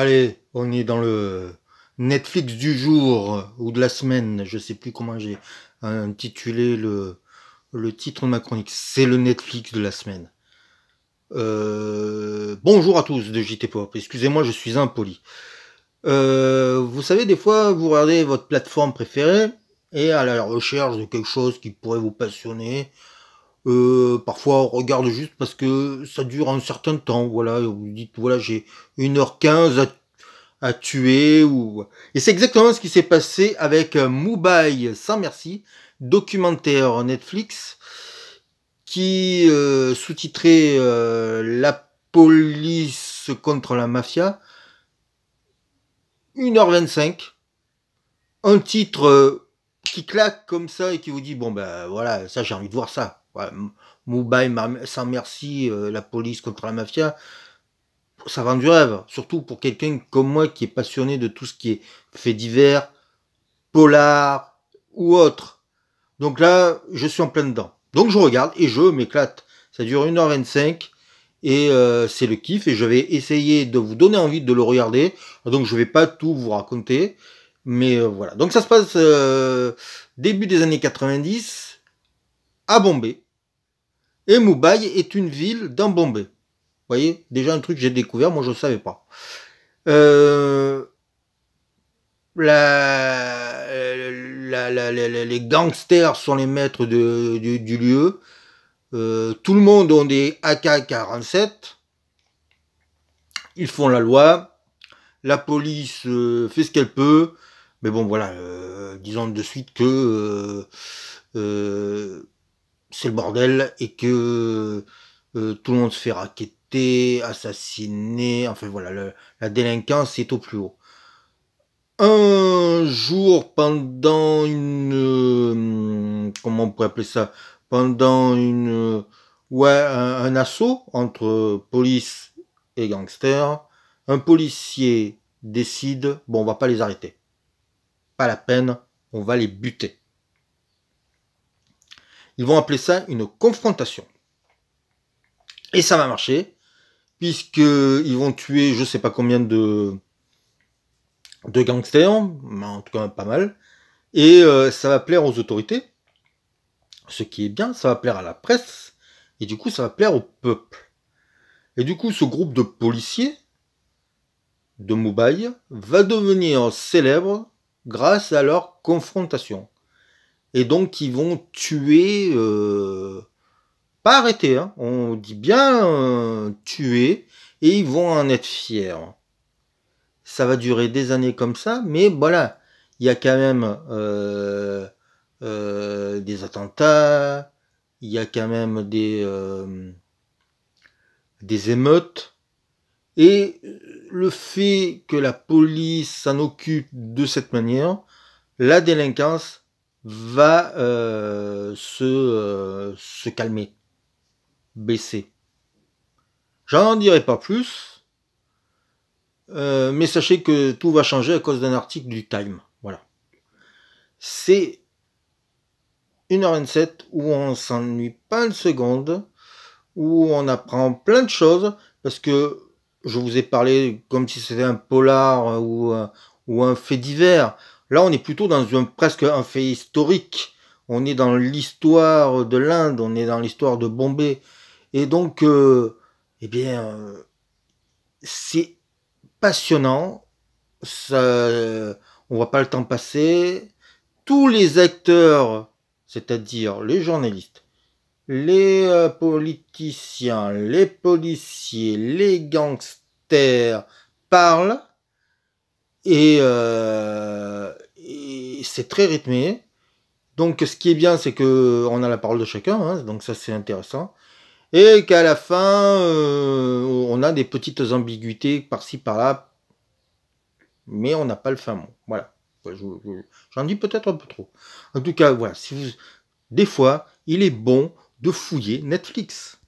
Allez, on est dans le Netflix du jour ou de la semaine, je sais plus comment j'ai intitulé le, le, titre de ma chronique. C'est le Netflix de la semaine. Euh, bonjour à tous de JT Pop, excusez-moi, je suis impoli. Euh, vous savez, des fois, vous regardez votre plateforme préférée et à la recherche de quelque chose qui pourrait vous passionner, euh, parfois, on regarde juste parce que ça dure un certain temps. Voilà, vous dites, voilà, j'ai 1h15 à, tuer. Ou... Et c'est exactement ce qui s'est passé avec euh, Mubai sans merci, documentaire Netflix, qui euh, sous-titrait La police contre la mafia. 1h25. Un titre qui claque comme ça et qui vous dit bon ben voilà, ça j'ai envie de voir ça. Voilà, sans merci, la police contre la mafia, ça vend du rêve, surtout pour quelqu'un comme moi qui est passionné de tout ce qui est fait divers, polar ou autre. Donc là, je suis en plein dedans. Donc je regarde et je m'éclate. Ça dure 1h25 et euh, c'est le kiff et je vais essayer de vous donner envie de le regarder. Donc je vais pas tout vous raconter. Mais euh, voilà. Donc ça se passe euh, début des années 90 à Bombay. Et Mumbai est une ville dans Bombay. Vous voyez, déjà un truc que j'ai découvert, moi je ne savais pas. Euh, les gangsters sont les maîtres du, lieu. tout le monde ont des AK-47. Ils font la loi. La police fait ce qu'elle peut mais bon, voilà, euh, disons de suite que euh, euh, c'est le bordel et que tout le monde se fait raqueter, assassiner, enfin voilà, la délinquance est au plus haut. Un jour, pendant une... comment on pourrait appeler ça Pendant une... Ouais, un, un, assaut entre police et gangsters, un policier décide, bon, on va pas les arrêter pas la peine, on va les buter. Ils vont appeler ça une confrontation. Et ça va marcher, puisqu'ils vont tuer je sais pas combien de, de gangsters, en tout cas pas mal, et euh, ça va plaire aux autorités, ce qui est bien, ça va plaire à la presse, et du coup ça va plaire au peuple. Et du coup ce groupe de policiers de Mumbai va devenir célèbre grâce à leur confrontation. Et donc ils vont tuer, euh, pas arrêter, hein, on dit bien euh, tuer, et ils vont en être fiers. Ça va durer des années comme ça, mais voilà, il y a quand même euh, des attentats, il y a quand même des, des émeutes, et le fait que la police s'en occupe de cette manière, la délinquance va euh, se, euh, se calmer, baisser. J'en dirai pas plus, euh, mais sachez que tout va changer à cause d'un article du Time. Voilà. C'est heure h 27 où on s'ennuie pas une seconde, où on apprend plein de choses, parce que je vous ai parlé comme si c'était un polar euh, ou, euh, ou un fait divers. Là, on est plutôt dans un, presque un fait historique. On est dans l'histoire de l'Inde, on est dans l'histoire de Bombay. Et donc, euh, eh bien, c'est passionnant. Ça, on voit pas le temps passer. Tous les acteurs, c'est-à-dire les journalistes, les euh, politiciens, les policiers, les gangsters parlent euh, et, c'est très rythmé. Donc ce qui est bien, c'est que on a la parole de chacun, hein, donc ça c'est intéressant. Et qu'à la fin, euh, on a des petites ambiguïtés par-ci par-là, mais on n'a pas le fin mot. Voilà. J'en dis peut-être un peu trop. En tout cas, voilà. Des fois, il est bon de fouiller Netflix.